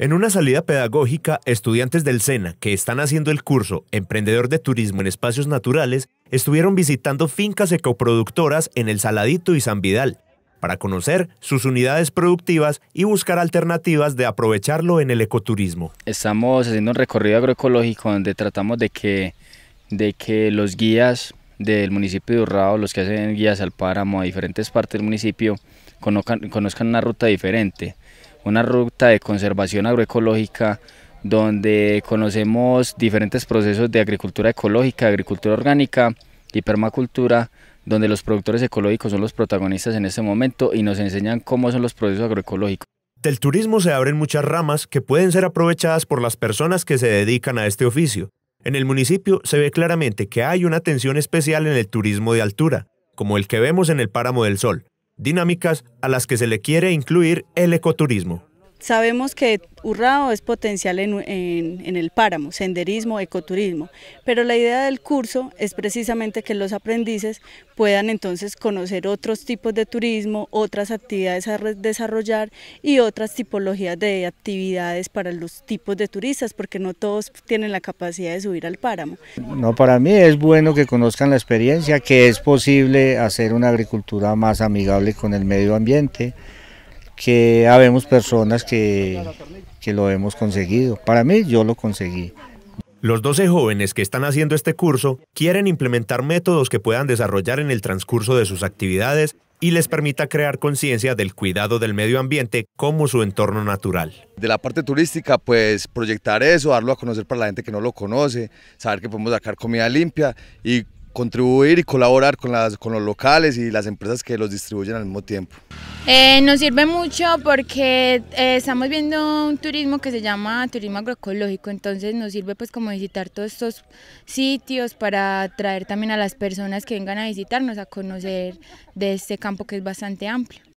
En una salida pedagógica, estudiantes del SENA que están haciendo el curso Emprendedor de Turismo en Espacios Naturales estuvieron visitando fincas ecoproductoras en El Saladito y San Vidal para conocer sus unidades productivas y buscar alternativas de aprovecharlo en el ecoturismo. Estamos haciendo un recorrido agroecológico donde tratamos de que, de que los guías del municipio de Urrao, los que hacen guías al páramo a diferentes partes del municipio, conozcan una ruta diferente una ruta de conservación agroecológica donde conocemos diferentes procesos de agricultura ecológica, agricultura orgánica y permacultura, donde los productores ecológicos son los protagonistas en ese momento y nos enseñan cómo son los procesos agroecológicos. Del turismo se abren muchas ramas que pueden ser aprovechadas por las personas que se dedican a este oficio. En el municipio se ve claramente que hay una atención especial en el turismo de altura, como el que vemos en el Páramo del Sol, dinámicas a las que se le quiere incluir el ecoturismo. Sabemos que Urrao es potencial en, el páramo, senderismo, ecoturismo, pero la idea del curso es precisamente que los aprendices puedan entonces conocer otros tipos de turismo, otras actividades a desarrollar y otras tipologías de actividades para los tipos de turistas, porque no todos tienen la capacidad de subir al páramo. No, para mí es bueno que conozcan la experiencia, que es posible hacer una agricultura más amigable con el medio ambiente, que habemos personas que, que lo hemos conseguido. Para mí yo lo conseguí. Los 12 jóvenes que están haciendo este curso quieren implementar métodos que puedan desarrollar en el transcurso de sus actividades y les permita crear conciencia del cuidado del medio ambiente como su entorno natural. De la parte turística, pues proyectar eso, darlo a conocer para la gente que no lo conoce, saber que podemos sacar comida limpia y contribuir y colaborar con, las, con los locales y las empresas que los distribuyen al mismo tiempo. Eh, nos sirve mucho porque eh, estamos viendo un turismo que se llama turismo agroecológico, entonces nos sirve pues como visitar todos estos sitios para atraer también a las personas que vengan a visitarnos a conocer de este campo que es bastante amplio.